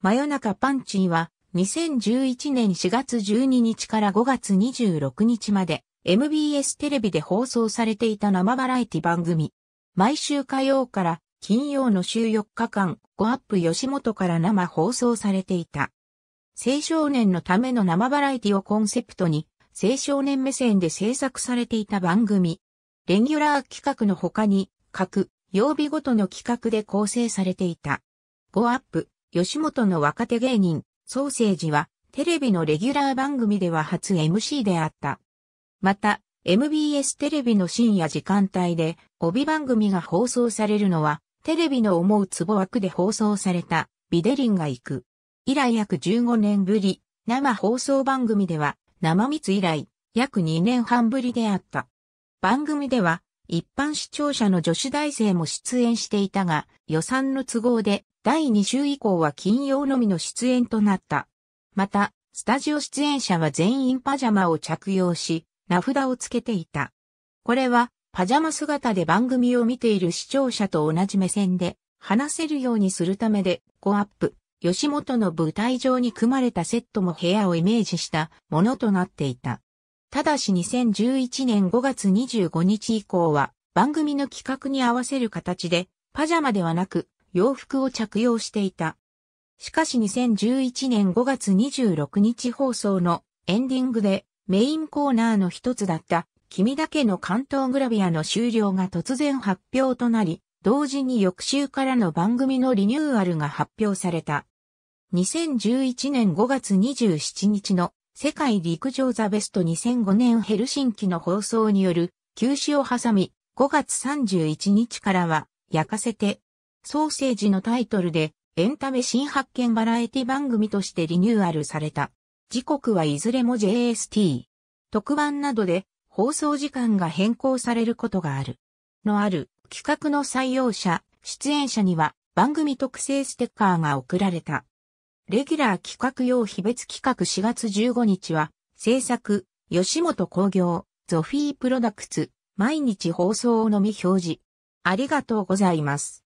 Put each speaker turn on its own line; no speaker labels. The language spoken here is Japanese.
真夜中パンチーは2011年4月12日から5月26日まで MBS テレビで放送されていた生バラエティ番組。毎週火曜から金曜の週4日間、5アップ吉本から生放送されていた。青少年のための生バラエティをコンセプトに、青少年目線で制作されていた番組。レギュラー企画の他に、各曜日ごとの企画で構成されていた。5アップ吉本の若手芸人、ソーセージは、テレビのレギュラー番組では初 MC であった。また、MBS テレビの深夜時間帯で、帯番組が放送されるのは、テレビの思うツボ枠で放送された、ビデリンが行く。以来約15年ぶり、生放送番組では、生密以来、約2年半ぶりであった。番組では、一般視聴者の女子大生も出演していたが、予算の都合で第2週以降は金曜のみの出演となった。また、スタジオ出演者は全員パジャマを着用し、名札をつけていた。これは、パジャマ姿で番組を見ている視聴者と同じ目線で話せるようにするためで、5アップ、吉本の舞台上に組まれたセットも部屋をイメージしたものとなっていた。ただし2011年5月25日以降は番組の企画に合わせる形でパジャマではなく洋服を着用していた。しかし2011年5月26日放送のエンディングでメインコーナーの一つだった君だけの関東グラビアの終了が突然発表となり、同時に翌週からの番組のリニューアルが発表された。2011年5月27日の世界陸上ザベスト2005年ヘルシンキの放送による休止を挟み、5月31日からは、焼かせて、ソーセージのタイトルで、エンタメ新発見バラエティ番組としてリニューアルされた。時刻はいずれも JST。特番などで放送時間が変更されることがある。のある企画の採用者、出演者には番組特製ステッカーが送られた。レギュラー企画用非別企画4月15日は、制作、吉本工業、ゾフィープロダクツ、毎日放送をのみ表示。ありがとうございます。